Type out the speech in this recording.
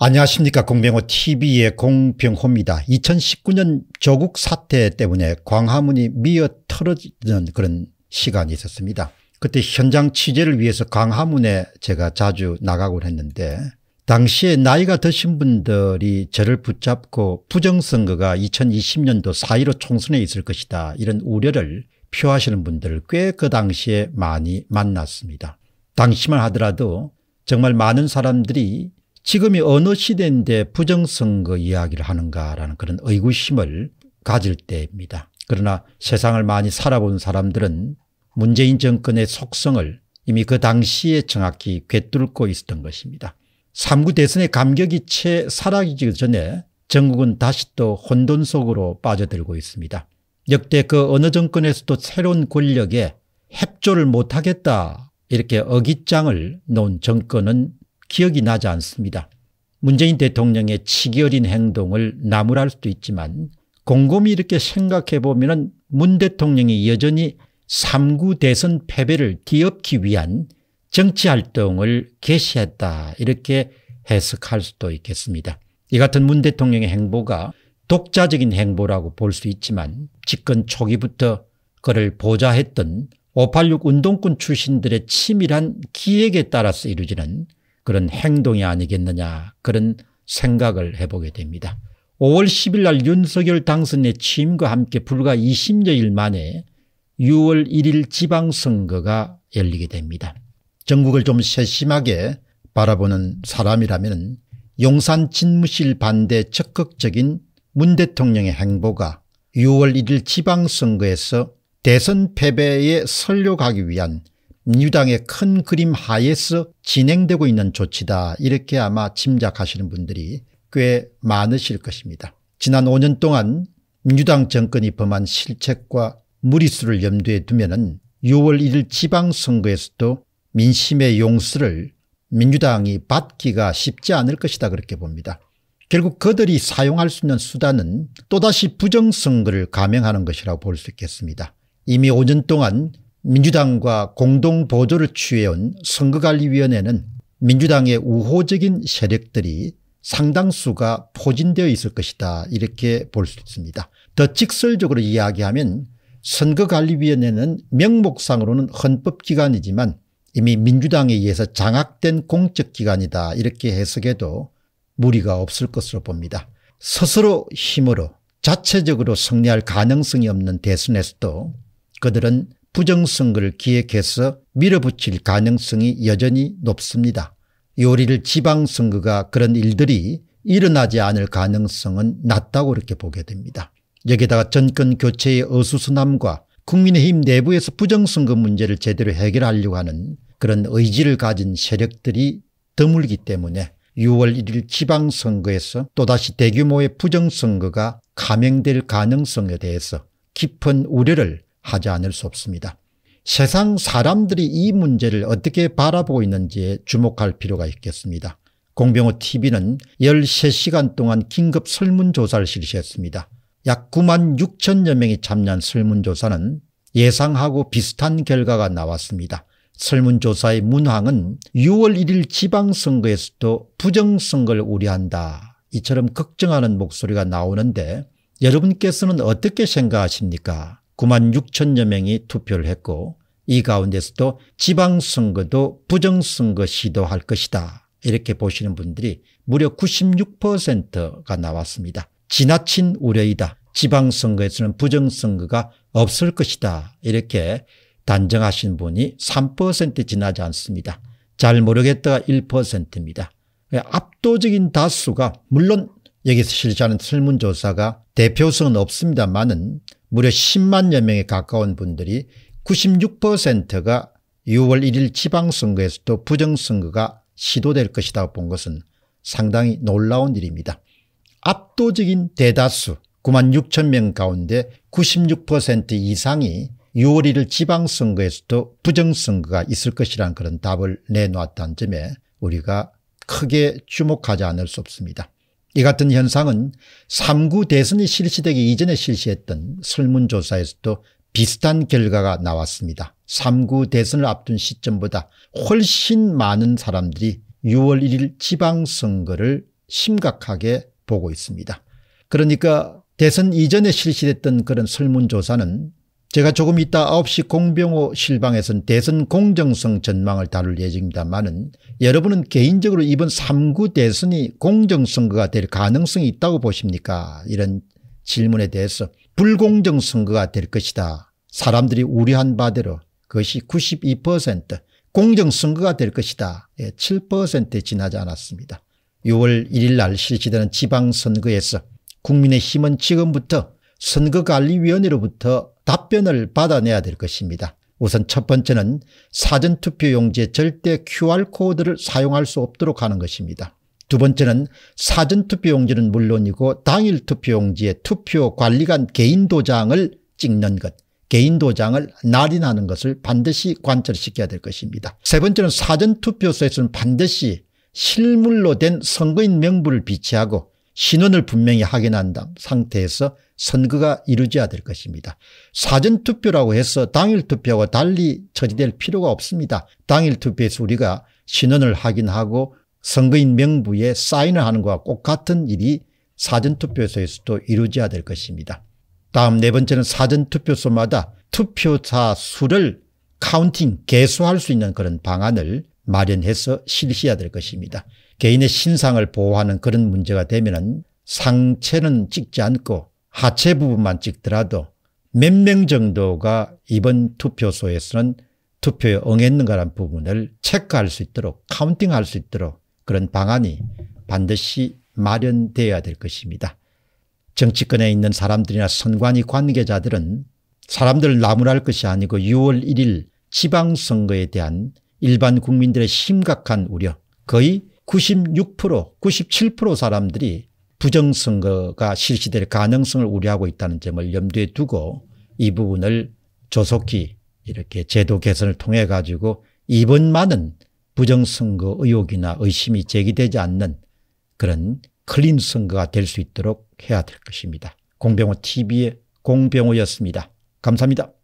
안녕하십니까 공병호TV의 공병호입니다. 2019년 조국 사태 때문에 광화문이 미어 털어지는 그런 시간이 있었습니다. 그때 현장 취재를 위해서 광화문에 제가 자주 나가곤 했는데 당시에 나이가 드신 분들이 저를 붙잡고 부정선거가 2020년도 4.15 총선에 있을 것이다 이런 우려를 표하시는 분들 꽤 그 당시에 많이 만났습니다. 당시만 하더라도 정말 많은 사람들이 지금이 어느 시대인데 부정선거 이야기를 하는가라는 그런 의구심을 가질 때입니다. 그러나 세상을 많이 살아본 사람들은 문재인 정권의 속성을 이미 그 당시에 정확히 꿰뚫고 있었던 것입니다. 3구 대선의 감격이 채 사라지기 전에 전국은 다시 또 혼돈 속으로 빠져들고 있습니다. 역대 그 어느 정권에서도 새로운 권력에 협조를 못하겠다 이렇게 어깃장을 놓은 정권은 기억이 나지 않습니다. 문재인 대통령의 치기 어린 행동을 나무랄 수도 있지만 곰곰이 이렇게 생각해 보면 문 대통령이 여전히 3구 대선 패배를 뒤엎기 위한 정치활동을 개시했다 이렇게 해석할 수도 있겠습니다. 이 같은 문 대통령의 행보가 독자적인 행보라고 볼 수 있지만 집권 초기부터 그를 보좌했던 586 운동권 출신들의 치밀한 기획에 따라서 이루어지는 그런 행동이 아니겠느냐 그런 생각을 해보게 됩니다. 5월 10일 날 윤석열 당선의 취임과 함께 불과 20여일 만에 6월 1일 지방선거가 열리게 됩니다. 전국을 좀 세심하게 바라보는 사람이라면 용산 진무실 반대 적극적인 문 대통령의 행보가 6월 1일 지방선거에서 대선 패배에 설려가기 위한 민주당의 큰 그림 하에서 진행되고 있는 조치다 이렇게 아마 짐작하시는 분들이 꽤 많으실 것입니다. 지난 5년 동안 민주당 정권이 범한 실책과 무리수를 염두에 두면 6월 1일 지방선거에서도 민심의 용수를 민주당이 받기가 쉽지 않을 것이다 그렇게 봅니다. 결국 그들이 사용할 수 있는 수단은 또다시 부정선거를 감행하는 것이라고 볼 수 있겠습니다. 이미 5년 동안 민주당과 공동 보조를 취해온 선거관리위원회는 민주당의 우호적인 세력들이 상당수가 포진되어 있을 것이다 이렇게 볼 수 있습니다. 더 직설적으로 이야기하면 선거관리위원회는 명목상으로는 헌법기관이지만 이미 민주당에 의해서 장악된 공적기관이다 이렇게 해석해도 무리가 없을 것으로 봅니다. 스스로 힘으로 자체적으로 승리할 가능성이 없는 대선에서도 그들은 부정선거를 기획해서 밀어붙일 가능성이 여전히 높습니다. 요리를 지방선거가 그런 일들이 일어나지 않을 가능성은 낮다고 이렇게 보게 됩니다. 여기다가 에 정권 교체의 어수선함과 국민의힘 내부에서 부정선거 문제를 제대로 해결하려고 하는 그런 의지를 가진 세력들이 드물기 때문에 6월 1일 지방선거에서 또다시 대규모의 부정선거가 감행될 가능성에 대해서 깊은 우려를 하지 않을 수 없습니다. 세상 사람들이 이 문제를 어떻게 바라보고 있는지에 주목할 필요가 있겠습니다. 공병호 TV는 13시간 동안 긴급 설문조사를 실시했습니다. 약 9만 6천여 명이 참여한 설문조사는 예상하고 비슷한 결과가 나왔습니다. 설문조사의 문항은 6월 1일 지방선거에서도 부정선거를 우려한다. 이처럼 걱정하는 목소리가 나오는데 여러분께서는 어떻게 생각하십니까? 9만 6천여 명이 투표를 했고 이 가운데서도 지방선거도 부정선거 시도할 것이다 이렇게 보시는 분들이 무려 96%가 나왔습니다. 지나친 우려이다. 지방선거에서는 부정선거가 없을 것이다 이렇게 단정하신 분이 3% 지나지 않습니다. 잘 모르겠다가 1%입니다. 압도적인 다수가 물론 여기서 실시하는 설문조사가 대표성은 없습니다만은 무려 10만여 명에 가까운 분들이 96%가 6월 1일 지방선거에서도 부정선거가 시도될 것이다 본 것은 상당히 놀라운 일입니다. 압도적인 대다수 9만 6천 명 가운데 96% 이상이 6월 1일 지방선거에서도 부정선거가 있을 것이란 그런 답을 내놓았다는 점에 우리가 크게 주목하지 않을 수 없습니다. 이 같은 현상은 3구 대선이 실시되기 이전에 실시했던 설문조사에서도 비슷한 결과가 나왔습니다. 3구 대선을 앞둔 시점보다 훨씬 많은 사람들이 6월 1일 지방선거를 심각하게 보고 있습니다. 그러니까 대선 이전에 실시됐던 그런 설문조사는 제가 조금 이따 9시 공병호 실방에선 대선 공정성 전망을 다룰 예정입니다만은 여러분은 개인적으로 이번 3구 대선이 공정선거가 될 가능성이 있다고 보십니까 이런 질문에 대해서 불공정선거가 될 것이다 사람들이 우려한 바대로 그것이 92% 공정선거가 될 것이다 7%에 예, 지나지 않았습니다. 6월 1일 날 실시되는 지방선거에서 국민의힘은 지금부터 선거관리위원회로부터 답변을 받아내야 될 것입니다. 우선 첫 번째는 사전투표용지에 절대 QR코드를 사용할 수 없도록 하는 것입니다. 두 번째는 사전투표용지는 물론이고 당일투표용지에 투표관리관 개인도장을 찍는 것 개인도장을 날인하는 것을 반드시 관철시켜야 될 것입니다. 세 번째는 사전투표소에서는 반드시 실물로 된 선거인 명부를 비치하고 신원을 분명히 확인한 다음 상태에서 선거가 이루어져야 될 것입니다. 사전투표라고 해서 당일투표와 달리 처리될 필요가 없습니다. 당일투표에서 우리가 신원을 확인하고 선거인 명부에 사인을 하는 것과 꼭 같은 일이 사전투표소에서도 이루어져야 될 것입니다. 다음 네 번째는 사전투표소마다 투표자 수를 카운팅 개수할 수 있는 그런 방안을 마련해서 실시해야 될 것입니다. 개인의 신상을 보호하는 그런 문제가 되면은 상체는 찍지 않고 하체 부분만 찍더라도 몇 명 정도가 이번 투표소에서는 투표에 응했는가라는 부분을 체크할 수 있도록 카운팅할 수 있도록 그런 방안이 반드시 마련되어야 될 것입니다. 정치권에 있는 사람들이나 선관위 관계자들은 사람들 나무랄 것이 아니고 6월 1일 지방선거에 대한 일반 국민들의 심각한 우려 거의 96% 97% 사람들이 부정선거가 실시될 가능성을 우려하고 있다는 점을 염두에 두고 이 부분을 조속히 이렇게 제도 개선을 통해 가지고 이번만은 부정선거 의혹이나 의심이 제기되지 않는 그런 클린 선거가 될 수 있도록 해야 될 것입니다. 공병호 TV의 공병호였습니다. 감사합니다.